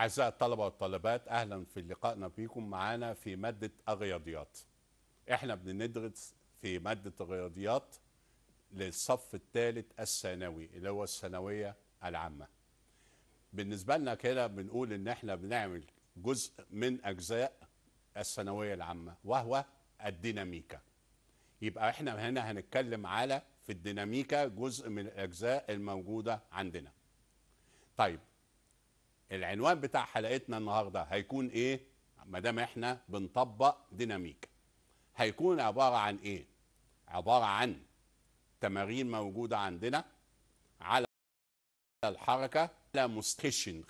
أعزائي الطلبة والطالبات أهلا في لقائنا بكم معانا في مادة الرياضيات إحنا بندرس في مادة الرياضيات للصف الثالث الثانوي اللي هو الثانوية العامة بالنسبة لنا كده بنقول إن إحنا بنعمل جزء من أجزاء الثانوية العامة وهو الديناميكا يبقى إحنا هنا هنتكلم على في الديناميكا جزء من الأجزاء الموجودة عندنا طيب العنوان بتاع حلقتنا النهارده هيكون ايه ما دام احنا بنطبق ديناميكا هيكون عباره عن ايه عباره عن تمارين موجوده عندنا على الحركه على مستشن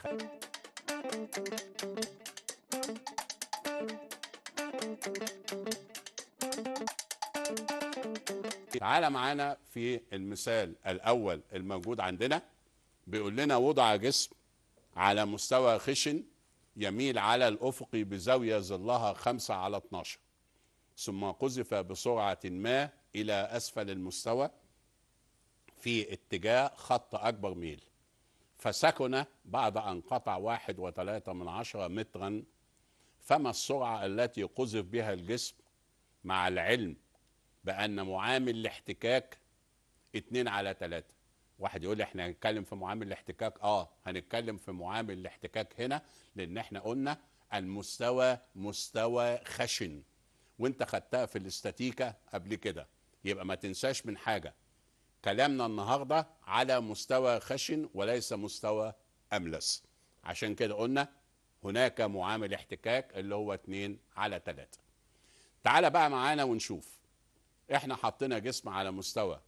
تعالى معانا في المثال الاول الموجود عندنا بيقول لنا وضع جسم على مستوى خشن يميل على الأفق بزاوية ظلها خمسة على 12 ثم قذف بسرعة ما إلى أسفل المستوى في اتجاه خط أكبر ميل فسكن بعد أن قطع واحد وثلاثة من عشرة مترا فما السرعة التي قذف بها الجسم مع العلم بأن معامل الاحتكاك اتنين على تلاتة واحد يقول لي احنا هنتكلم في معامل الاحتكاك اه هنتكلم في معامل الاحتكاك هنا لان احنا قلنا المستوى مستوى خشن وانت خدتها في الاستاتيكا قبل كده يبقى ما تنساش من حاجه كلامنا النهارده على مستوى خشن وليس مستوى املس عشان كده قلنا هناك معامل احتكاك اللي هو 2 على 3 تعال بقى معانا ونشوف احنا حطينا جسم على مستوى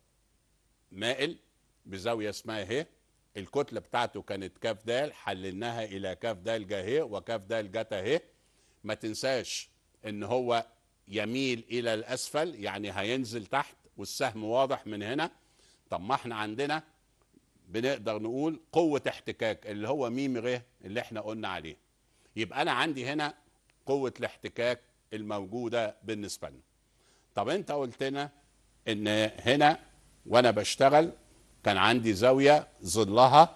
مائل بزاويه اسمها هي الكتله بتاعته كانت كاف د حللناها الى كاف د جا ه وكاف د جتا ه ما تنساش ان هو يميل الى الاسفل يعني هينزل تحت والسهم واضح من هنا طب ما احنا عندنا بنقدر نقول قوه احتكاك اللي هو ميم غ اللي احنا قلنا عليه يبقى انا عندي هنا قوه الاحتكاك الموجوده بالنسبه لنا طب انت قلت لنا ان هنا وانا بشتغل كان عندي زاوية ظلها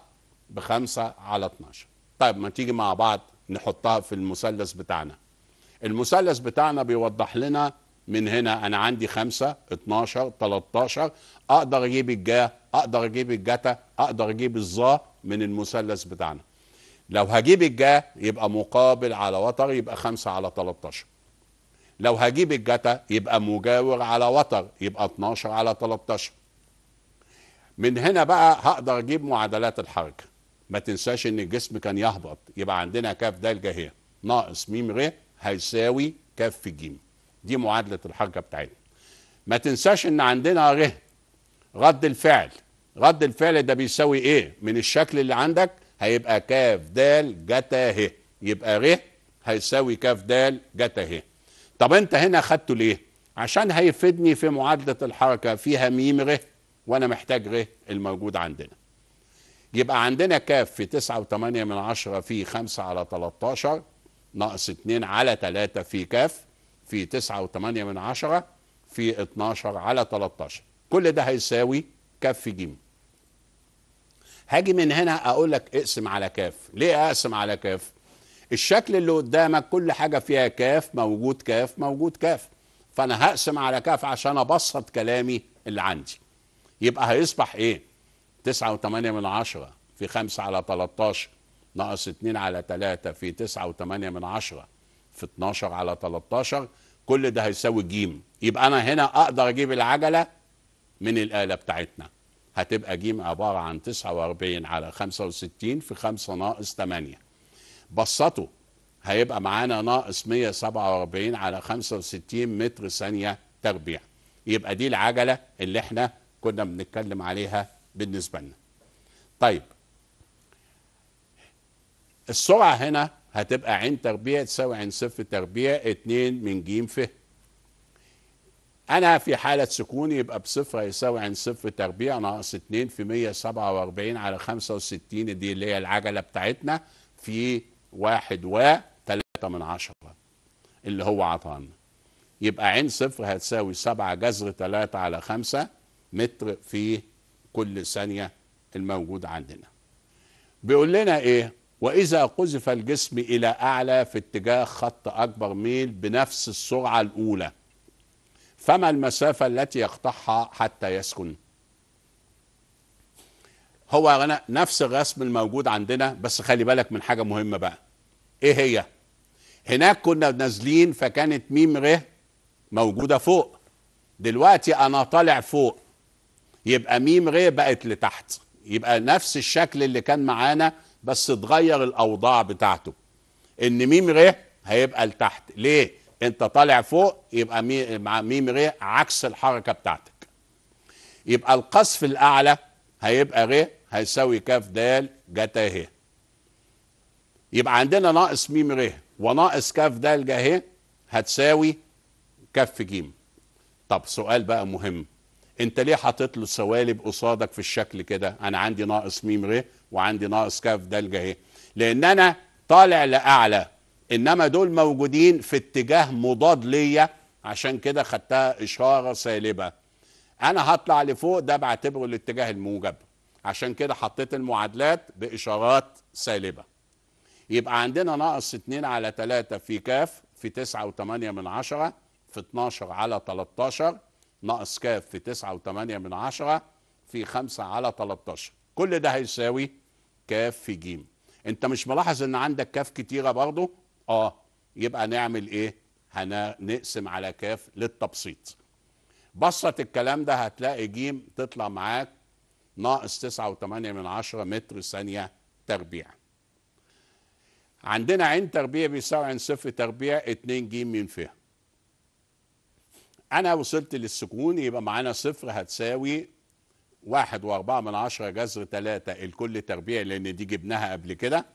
بخمسة على 12 طيب ما تيجي مع بعض نحطها في المثلث بتاعنا المثلث بتاعنا بيوضح لنا من هنا انا عندي 5 12 13 اقدر اجيب الجا اقدر اجيب الجتا اقدر اجيب الظا من المثلث بتاعنا لو هجيب الجا يبقى مقابل على وتر يبقى 5 على 13 لو هجيب الجتا يبقى مجاور على وتر يبقى 12 على 13 من هنا بقى هقدر اجيب معادلات الحركه ما تنساش ان الجسم كان يهبط يبقى عندنا كاف ج ه ناقص م ر هيساوي كاف في ج دي معادله الحركه بتاعتنا ما تنساش ان عندنا ر رد الفعل رد الفعل ده بيساوي ايه من الشكل اللي عندك هيبقى كاف د جتا ه يبقى ر هيساوي كاف د جتا ه طب انت هنا خدته ليه عشان هيفيدني في معادله الحركه فيها م ر وانا محتاج غير الموجود عندنا يبقى عندنا كاف في وثمانية من عشرة في 5 على 13 ناقص 2 على 3 في كاف في وثمانية من عشرة في 12 على 13 كل ده هيساوي كاف في جيم هاجي من هنا اقول لك اقسم على كاف ليه اقسم على كاف الشكل اللي قدامك كل حاجه فيها كاف موجود كاف موجود كاف فانا هقسم على كاف عشان ابسط كلامي اللي عندي يبقى هيصبح ايه 9 و8 من عشرة في 5 على 13 ناقص 2 على 3 في 9 و8 من عشرة في 12 على 13 كل ده هيساوي جيم يبقى انا هنا اقدر اجيب العجله من الاله بتاعتنا هتبقى جيم عباره عن 49 على 65 في 5 ناقص 8 بسطه هيبقى معانا ناقص 147 على 65 متر ثانيه تربيع يبقى دي العجله اللي احنا كنا بنتكلم عليها بالنسبه لنا طيب السرعه هنا هتبقى عين تربيع تساوي عين صفر تربيع 2 من ج ف انا في حاله سكون يبقى بصفر هيساوي عين صفر تربيع ناقص 2 في 147 على 65 دي اللي هي العجله بتاعتنا في واحد و تلاتة من عشرة اللي هو عطانا يبقى عين صفر هتساوي 7 جذر 3 على 5 متر في كل ثانية الموجود عندنا بيقول لنا ايه واذا قذف الجسم الى اعلى في اتجاه خط اكبر ميل بنفس السرعة الاولى فما المسافة التي يقطعها حتى يسكن هو نفس الرسم الموجود عندنا بس خلي بالك من حاجة مهمة بقى ايه هي هناك كنا نازلين فكانت ميم ر موجودة فوق دلوقتي انا طالع فوق يبقى ميم غ بقت لتحت يبقى نفس الشكل اللي كان معانا بس اتغير الاوضاع بتاعته ان ميم غ هيبقى لتحت ليه انت طالع فوق يبقى مي مع ميم غ عكس الحركه بتاعتك يبقى القصف الاعلى هيبقى غ هيساوي كاف د جتا ه يبقى عندنا ناقص ميم غ وناقص كاف د جا ه هتساوي كف ج طب سؤال بقى مهم انت ليه حاطط له سوالب قصادك في الشكل كده انا عندي ناقص ميم غ وعندي ناقص كاف دال اهي لان انا طالع لاعلى انما دول موجودين في اتجاه مضاد ليا عشان كده خدتها اشاره سالبه انا هطلع لفوق ده بعتبره الاتجاه الموجب عشان كده حطيت المعادلات باشارات سالبه يبقى عندنا ناقص 2 على 3 في كاف في 9 و8 من 10 في 12 على 13 ناقص كاف في 9 و8 من عشرة في 5 على 13 كل ده هيساوي كاف في جيم انت مش ملاحظ ان عندك كاف كتيرة برضه اه يبقى نعمل ايه هنقسم على كاف للتبسيط بسط الكلام ده هتلاقي جيم تطلع معاك ناقص 9 و8 من عشرة متر ثانية تربيع عندنا عين تربيع بيساوي عين صفر تربيع اتنين جيم من فيها انا وصلت للسكون يبقى معانا صفر هتساوي واحد واربعة من عشرة جذر تلاتة الكل تربيع لان دي جبناها قبل كده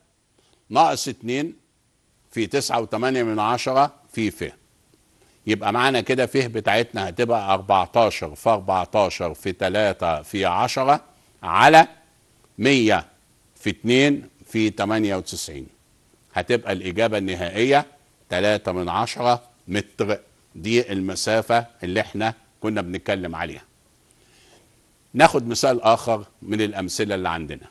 ناقص اتنين في تسعة وتمانية من عشرة في ف يبقى معانا كده ف بتاعتنا هتبقى اربعتاشر في اربعتاشر في تلاتة في عشرة على مية في اتنين في تمانية وتسعين هتبقى الاجابة النهائية تلاتة من عشرة متر دي المسافة اللي احنا كنا بنتكلم عليها ناخد مثال آخر من الأمثلة اللي عندنا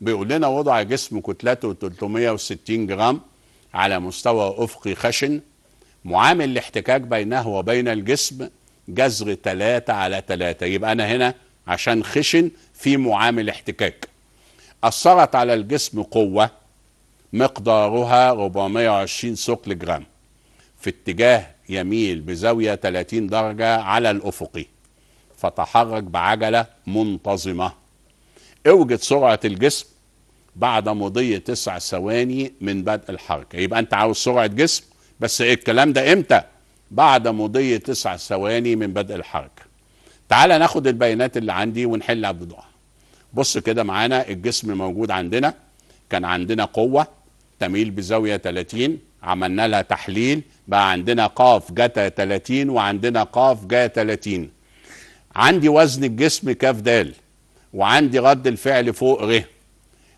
بيقول لنا وضع جسم كتلته 360 جرام على مستوى أفقي خشن معامل الاحتكاك بينه وبين الجسم جذر 3 على 3 يبقى أنا هنا عشان خشن في معامل احتكاك أثرت على الجسم قوة مقدارها 420 ثقل جرام في اتجاه يميل بزاوية 30 درجة على الأفقي فتحرك بعجلة منتظمة اوجد سرعة الجسم بعد مضي تسع ثواني من بدء الحركة يبقى انت عاوز سرعة جسم بس إيه الكلام ده امتى بعد مضي تسع ثواني من بدء الحركة تعال ناخد البيانات اللي عندي ونحل عبد بص كده معانا الجسم موجود عندنا كان عندنا قوة تميل بزاوية 30 عملنا لها تحليل بقى عندنا قاف جتا 30 وعندنا قاف جا 30 عندي وزن الجسم كاف دال وعندي رد الفعل فوق ر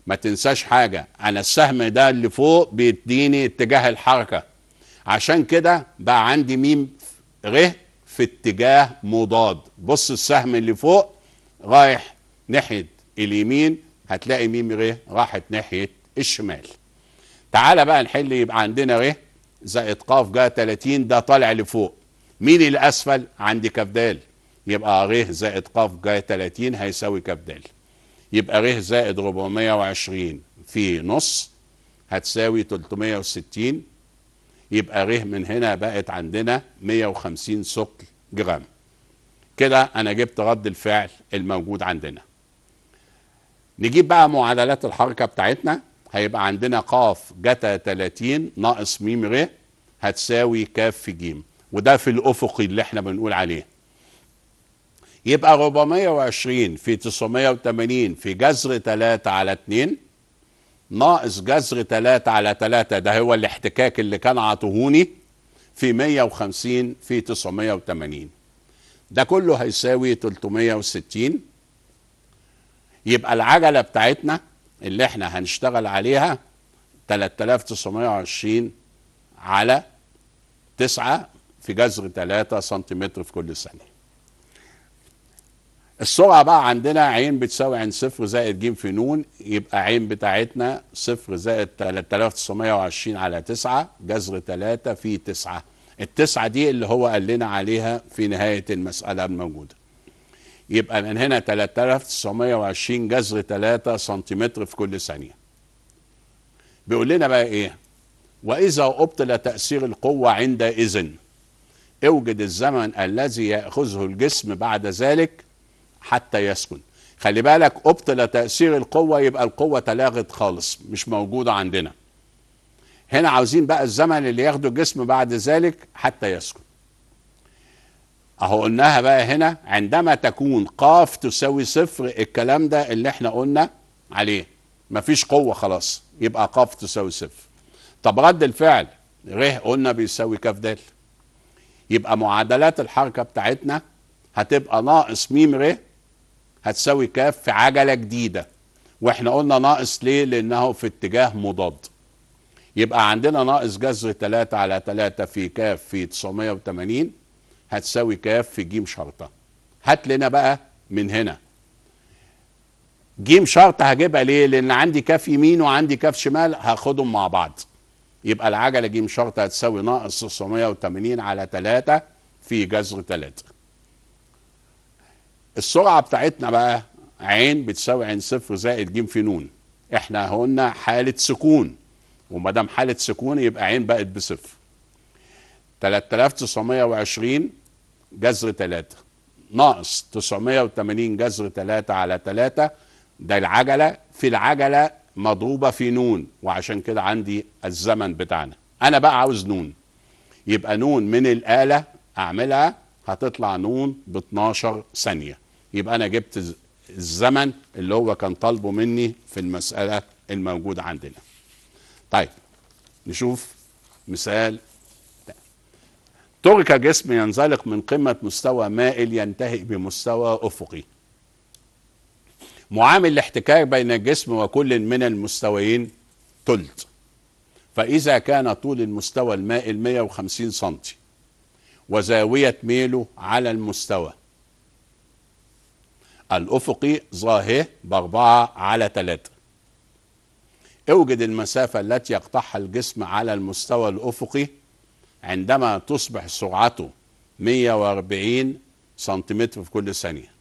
ما تنساش حاجة أنا السهم ده اللي فوق بيديني اتجاه الحركة عشان كده بقى عندي ميم ر في اتجاه مضاد بص السهم اللي فوق رايح ناحية اليمين هتلاقي ميم ر راحت ناحية الشمال تعالى بقى نحل يبقى عندنا ايه زائد قاف جا 30 ده طالع لفوق مين الاسفل عندي كبدال يبقى ر زائد ق جا 30 هيساوي كبدال يبقى ر زائد 420 في نص هتساوي 360 يبقى ر من هنا بقت عندنا 150 ثقل جرام كده انا جبت رد الفعل الموجود عندنا نجيب بقى معادلات الحركه بتاعتنا هيبقى عندنا قاف جتا 30 ناقص ميم ر هتساوي كاف جيم وده في الافقي اللي احنا بنقول عليه يبقى 420 في 980 في جذر 3 على 2 ناقص جذر 3 على 3 ده هو الاحتكاك اللي كان عطهوني في 150 في 980 ده كله هيساوي 360 يبقى العجلة بتاعتنا اللي احنا هنشتغل عليها 3920 على 9 في جذر 3 سنتيمتر في كل ثانيه السرعة بقى عندنا عين بتساوي عين صفر زائد ج في نون يبقى عين بتاعتنا صفر زائد 3920 على 9 جذر 3 في 9 التسعة دي اللي هو قال لنا عليها في نهاية المسألة الموجودة يبقى من هنا 3920 جذر 3 سنتيمتر في كل ثانيه بيقول لنا بقى ايه واذا ابطل تاثير القوه عندئذ اوجد الزمن الذي ياخذه الجسم بعد ذلك حتى يسكن خلي بالك ابطل تاثير القوه يبقى القوه تلاغت خالص مش موجوده عندنا هنا عاوزين بقى الزمن اللي ياخده الجسم بعد ذلك حتى يسكن اهو قلناها بقى هنا عندما تكون قاف تساوي صفر الكلام ده اللي احنا قلنا عليه مفيش قوه خلاص يبقى قاف تساوي صفر طب رد الفعل ر قلنا بيساوي كاف د يبقى معادلات الحركه بتاعتنا هتبقى ناقص م ر هتساوي كاف في عجله جديده واحنا قلنا ناقص ليه لانه في اتجاه مضاد يبقى عندنا ناقص جذر 3 على 3 في كاف في 980 هتساوي كاف في جيم شرطه هات لنا بقى من هنا جيم شرطه هجيبها ليه لان عندي كاف يمين وعندي كاف شمال هاخدهم مع بعض يبقى العجله جيم شرطه هتساوي ناقص 980 على 3 في جذر 3 السرعه بتاعتنا بقى عين بتساوي عين صفر زائد جيم في نون احنا قلنا حاله سكون وما دام حاله سكون يبقى عين بقت بصفر 3920 جذر 3 ناقص 980 جذر 3 على 3 ده العجلة في العجلة مضروبة في نون وعشان كده عندي الزمن بتاعنا أنا بقى عاوز نون يبقى نون من الآلة أعملها هتطلع نون ب 12 ثانية يبقى أنا جبت الزمن اللي هو كان طالبه مني في المسألة الموجودة عندنا طيب نشوف مثال ترك جسم ينزلق من قمة مستوى مائل ينتهي بمستوى أفقي معامل الاحتكاك بين الجسم وكل من المستويين ثلث فإذا كان طول المستوى المائل 150 سنتي وزاوية ميله على المستوى الأفقي ظاهر بأربعة على ثلاثة اوجد المسافة التي يقطعها الجسم على المستوى الأفقي عندما تصبح سرعته 140 سنتيمتر في كل ثانية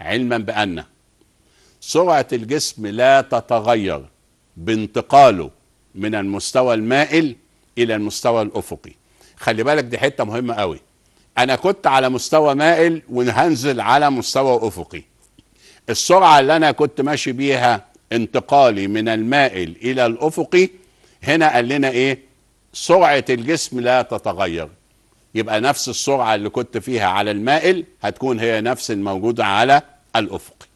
علما بأن سرعة الجسم لا تتغير بانتقاله من المستوى المائل إلى المستوى الأفقي خلي بالك دي حتة مهمة قوي أنا كنت على مستوى مائل وهنزل على مستوى أفقي السرعة اللي أنا كنت ماشي بيها انتقالي من المائل إلى الأفقي هنا قال لنا إيه سرعه الجسم لا تتغير يبقى نفس السرعه اللي كنت فيها على المائل هتكون هي نفس الموجوده على الافقي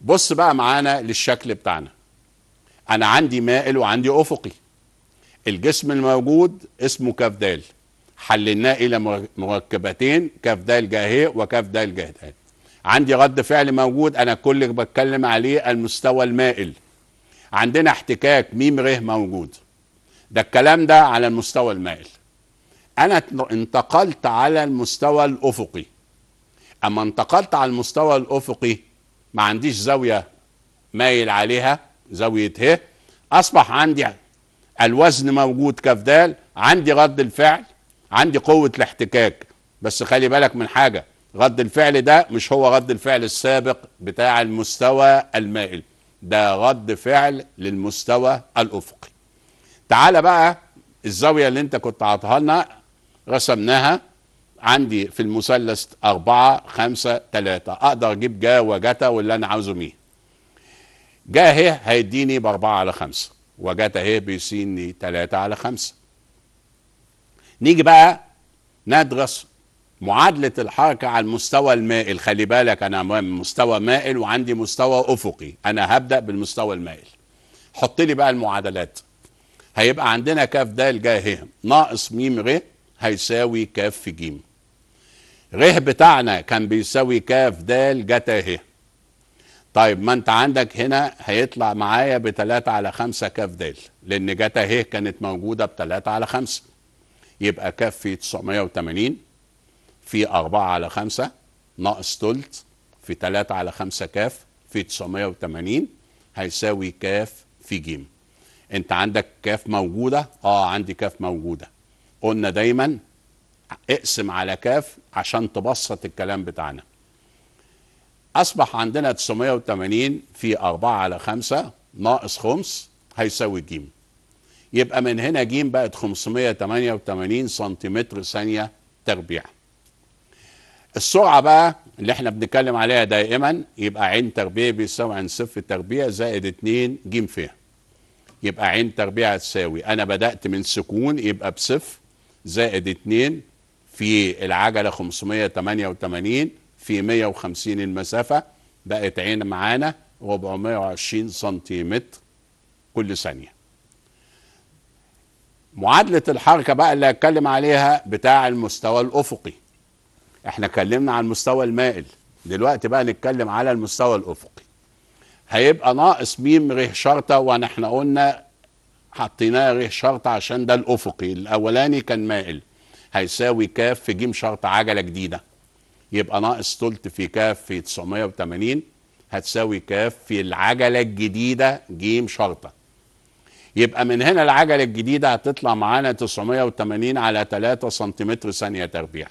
بص بقى معانا للشكل بتاعنا انا عندي مائل وعندي افقي الجسم الموجود اسمه كاف دال حللناه الى مركبتين كاف دال جاهي وكاف دال جاهدال عندي رد فعل موجود انا كل اللي بتكلم عليه المستوى المائل عندنا احتكاك ميم ر موجود ده الكلام ده على المستوى المائل انا انتقلت على المستوى الافقي اما انتقلت على المستوى الافقي ما عنديش زاويه مايل عليها زاويه ه اصبح عندي الوزن موجود كفدال عندي رد الفعل عندي قوه الاحتكاك بس خلي بالك من حاجه رد الفعل ده مش هو رد الفعل السابق بتاع المستوى المائل ده رد فعل للمستوى الافقي تعالى بقى الزاويه اللي انت كنت عاطيها لنا رسمناها عندي في المثلث أربعة خمسة ثلاثة أقدر أجيب جا وجتا واللي أنا عاوزه مين جا هي هيديني بأربعة على خمسة وجتا هي بيسيني ثلاثة على خمسة نيجي بقى ندرس معادلة الحركة على المستوى المائل خلي بالك أنا مستوى مائل وعندي مستوى أفقي أنا هبدأ بالمستوى المائل حط لي بقى المعادلات هيبقى عندنا كاف د جا ه ناقص م غ هيساوي كاف ج غ بتاعنا كان بيساوي كاف دال جتا ه طيب ما انت عندك هنا هيطلع معايا ب 3 على 5 كاف د لان جتا ه كانت موجوده ب 3 على 5 يبقى كاف في 980 في 4 على 5 ناقص تلت في 3 على 5 كاف في 980 هيساوي كاف في جيم انت عندك كاف موجوده اه عندي كاف موجوده قلنا دايما اقسم على كاف عشان تبسط الكلام بتاعنا اصبح عندنا 980 في 4 على 5 ناقص خمس هيساوي جيم يبقى من هنا جيم بقت 588 سنتيمتر ثانيه تربيع السرعه بقى اللي احنا بنتكلم عليها دائما يبقى عين تربيع بيساوي عين صفر تربيع زائد 2 جيم فيها يبقى عين تربيع تساوي انا بدات من سكون يبقى بصفر زائد 2 في العجله 588 في 150 المسافه بقت عين معانا 420 سنتيمتر كل ثانيه معادله الحركه بقى اللي هتكلم عليها بتاع المستوى الافقي احنا اتكلمنا عن المستوى المائل دلوقتي بقى نتكلم على المستوى الافقي هيبقى ناقص ميم ر شرطه ونحن قلنا حطيناه ر شرطه عشان ده الافقي الاولاني كان مائل هيساوي كاف في جيم شرطه عجله جديده يبقى ناقص تلت في كاف في 980 هتساوي كاف في العجله الجديده جيم شرطه يبقى من هنا العجله الجديده هتطلع معانا 980 على 3 سنتيمتر ثانيه تربيع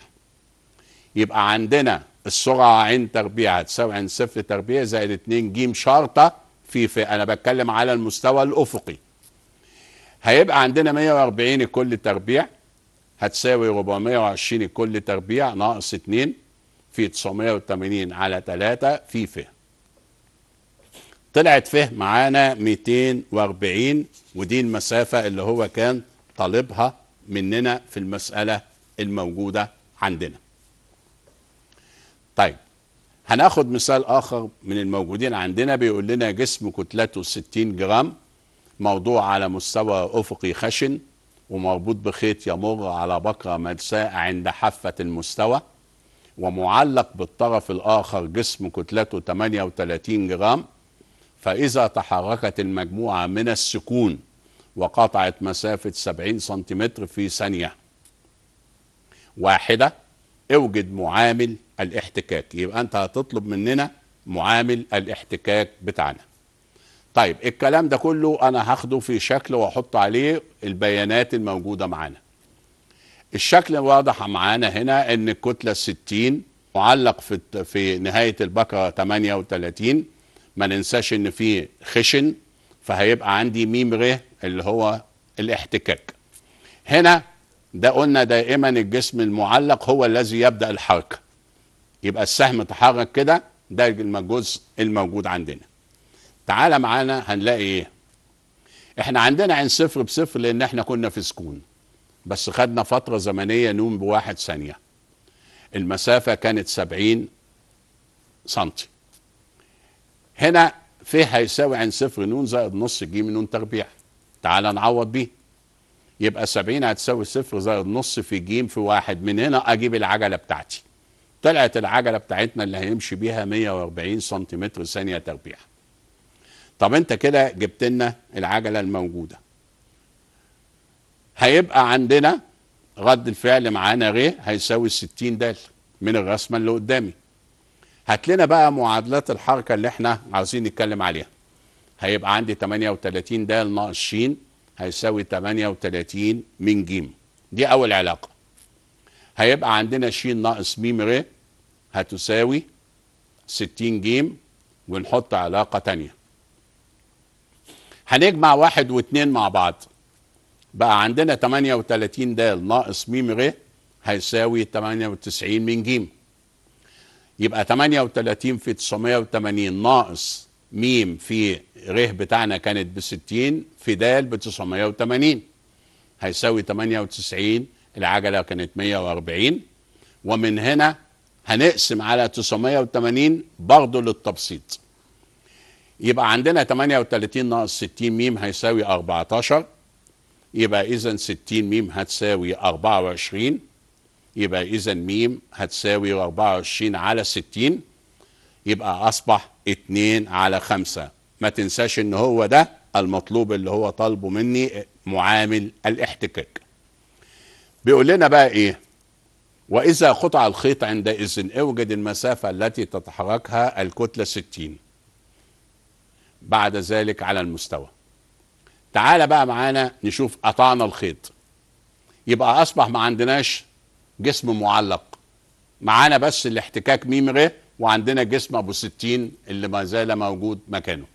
يبقى عندنا السرعه عين تربيع هتساوي عين صفر تربيع زائد 2 ج شرطه في, ف انا بتكلم على المستوى الافقي هيبقى عندنا 140 كل تربيع هتساوي 420 كل تربيع ناقص 2 في 980 على 3 في ف طلعت ف معانا 240 ودي المسافة اللي هو كان طالبها مننا في المسألة الموجودة عندنا طيب هناخد مثال اخر من الموجودين عندنا بيقول لنا جسم كتلته 60 جرام موضوع على مستوى افقي خشن ومربوط بخيط يمر على بقرة ملساء عند حافة المستوى ومعلق بالطرف الآخر جسم كتلته 38 جرام فإذا تحركت المجموعة من السكون وقطعت مسافة 70 سنتيمتر في ثانية واحدة اوجد معامل الاحتكاك يبقى انت هتطلب مننا معامل الاحتكاك بتاعنا طيب الكلام ده كله انا هاخده في شكل واحط عليه البيانات الموجوده معانا الشكل واضح معانا هنا ان الكتله 60 معلق في في نهايه البكره 38 ما ننساش ان في خشن فهيبقى عندي ميم ر اللي هو الاحتكاك هنا ده قلنا دائما الجسم المعلق هو الذي يبدا الحركه يبقى السهم تحرك كده ده الجزء الموجود عندنا تعالى معانا هنلاقي ايه احنا عندنا عين صفر بصفر لان احنا كنا في سكون بس خدنا فترة زمنية نوم بواحد ثانية المسافة كانت سبعين سنتي هنا في هيساوي عين صفر نون زائد نص جيم نون تربيع تعال نعوض بيه يبقى سبعين هتساوي صفر زائد نص في جيم في واحد من هنا اجيب العجلة بتاعتي طلعت العجله بتاعتنا اللي هيمشي بيها 140 سنتيمتر ثانيه تربيع طب انت كده جبت لنا العجله الموجوده هيبقى عندنا رد الفعل معانا غيه هيساوي 60 د من الرسمه اللي قدامي هات لنا بقى معادلات الحركه اللي احنا عايزين نتكلم عليها هيبقى عندي 38 د ناقص ش هيساوي 38 من ج دي اول علاقه هيبقى عندنا ش ناقص م ر هتساوي 60 جيم ونحط علاقة تانية هنجمع واحد واتنين مع بعض بقى عندنا 38 د ناقص م ر هيساوي 98 من جيم يبقى 38 في 980 ناقص م في ر بتاعنا كانت ب 60 في د ب 980 هيساوي 98 العجله كانت 140 ومن هنا هنقسم على 980 برضه للتبسيط يبقى عندنا 38 ناقص 60 ميم هيساوي 14 يبقى اذا 60 ميم هتساوي 24 يبقى اذا ميم هتساوي 24 على 60 يبقى اصبح 2 على 5 ما تنساش ان هو ده المطلوب اللي هو طالبه مني معامل الاحتكاك بيقول لنا بقى ايه واذا قطع الخيط عندئذ اوجد المسافه التي تتحركها الكتله 60 بعد ذلك على المستوى تعال بقى معانا نشوف قطعنا الخيط يبقى اصبح ما عندناش جسم معلق معانا بس الاحتكاك ميم ر وعندنا جسم ابو 60 اللي ما زال موجود مكانه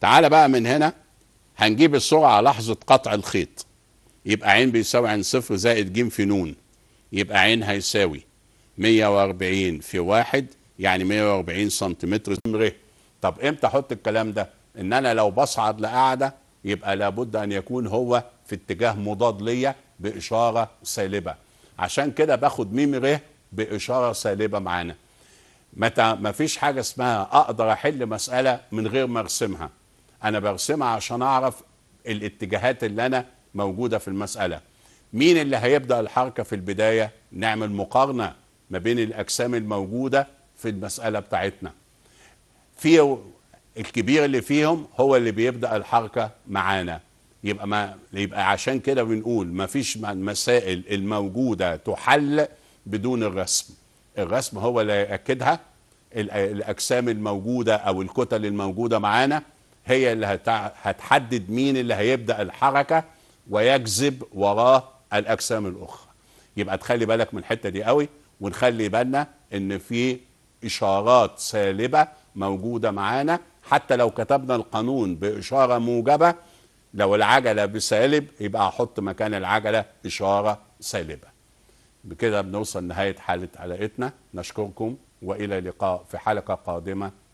تعال بقى من هنا هنجيب السرعه لحظه قطع الخيط يبقى عين بيساوي عن صفر زائد ج في ن يبقى عين هيساوي 140 في واحد يعني 140 سنتيمتر زمره طب امتى احط الكلام ده ان انا لو بصعد لقاعده يبقى لابد ان يكون هو في اتجاه مضاد ليا باشاره سالبه عشان كده باخد ميم ر باشاره سالبه معانا متى ما فيش حاجه اسمها اقدر احل مساله من غير ما ارسمها انا برسمها عشان اعرف الاتجاهات اللي انا موجوده في المساله مين اللي هيبدا الحركه في البدايه نعمل مقارنه ما بين الاجسام الموجوده في المساله بتاعتنا في الكبير اللي فيهم هو اللي بيبدا الحركه معانا يبقى ما يبقى عشان كده بنقول ما فيش مسائل الموجوده تحل بدون الرسم الرسم هو اللي ياكدها الاجسام الموجوده او الكتل الموجوده معانا هي اللي هتحدد مين اللي هيبدا الحركه ويجذب وراه الاجسام الاخرى يبقى تخلي بالك من الحته دي قوي ونخلي بالنا ان في اشارات سالبه موجوده معانا حتى لو كتبنا القانون باشاره موجبه لو العجله بسالب يبقى احط مكان العجله اشاره سالبه بكده بنوصل نهايه حاله علاقتنا نشكركم والى اللقاء في حلقه قادمه